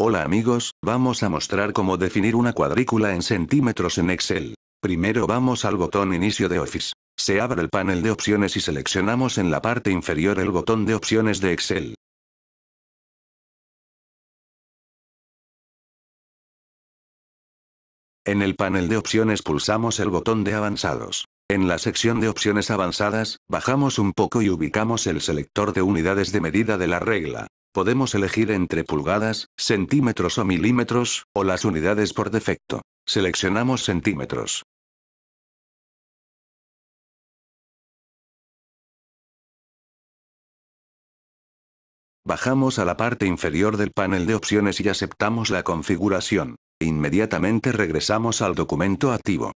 Hola amigos, vamos a mostrar cómo definir una cuadrícula en centímetros en Excel. Primero vamos al botón Inicio de Office. Se abre el panel de opciones y seleccionamos en la parte inferior el botón de opciones de Excel. En el panel de opciones pulsamos el botón de avanzados. En la sección de opciones avanzadas, bajamos un poco y ubicamos el selector de unidades de medida de la regla podemos elegir entre pulgadas, centímetros o milímetros, o las unidades por defecto. Seleccionamos centímetros. Bajamos a la parte inferior del panel de opciones y aceptamos la configuración. Inmediatamente regresamos al documento activo.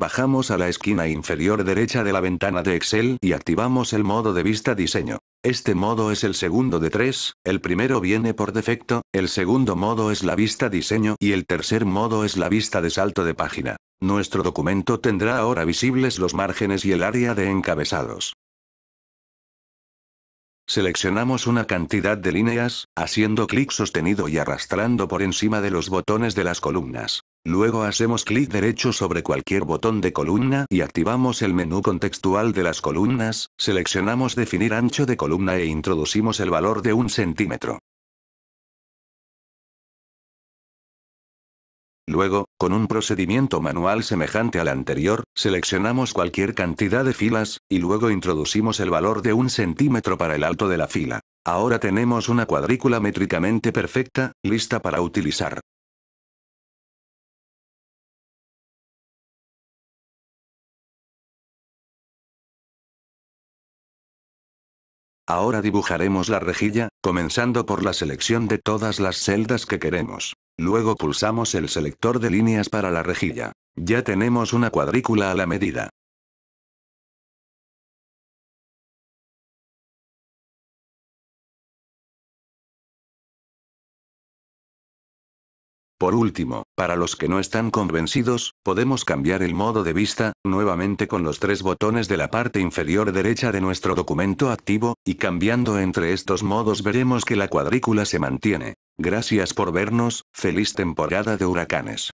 Bajamos a la esquina inferior derecha de la ventana de Excel y activamos el modo de vista diseño. Este modo es el segundo de tres, el primero viene por defecto, el segundo modo es la vista diseño y el tercer modo es la vista de salto de página. Nuestro documento tendrá ahora visibles los márgenes y el área de encabezados. Seleccionamos una cantidad de líneas, haciendo clic sostenido y arrastrando por encima de los botones de las columnas. Luego hacemos clic derecho sobre cualquier botón de columna y activamos el menú contextual de las columnas, seleccionamos definir ancho de columna e introducimos el valor de un centímetro. Luego, con un procedimiento manual semejante al anterior, seleccionamos cualquier cantidad de filas, y luego introducimos el valor de un centímetro para el alto de la fila. Ahora tenemos una cuadrícula métricamente perfecta, lista para utilizar. Ahora dibujaremos la rejilla, comenzando por la selección de todas las celdas que queremos. Luego pulsamos el selector de líneas para la rejilla. Ya tenemos una cuadrícula a la medida. Por último, para los que no están convencidos, podemos cambiar el modo de vista, nuevamente con los tres botones de la parte inferior derecha de nuestro documento activo, y cambiando entre estos modos veremos que la cuadrícula se mantiene. Gracias por vernos, feliz temporada de huracanes.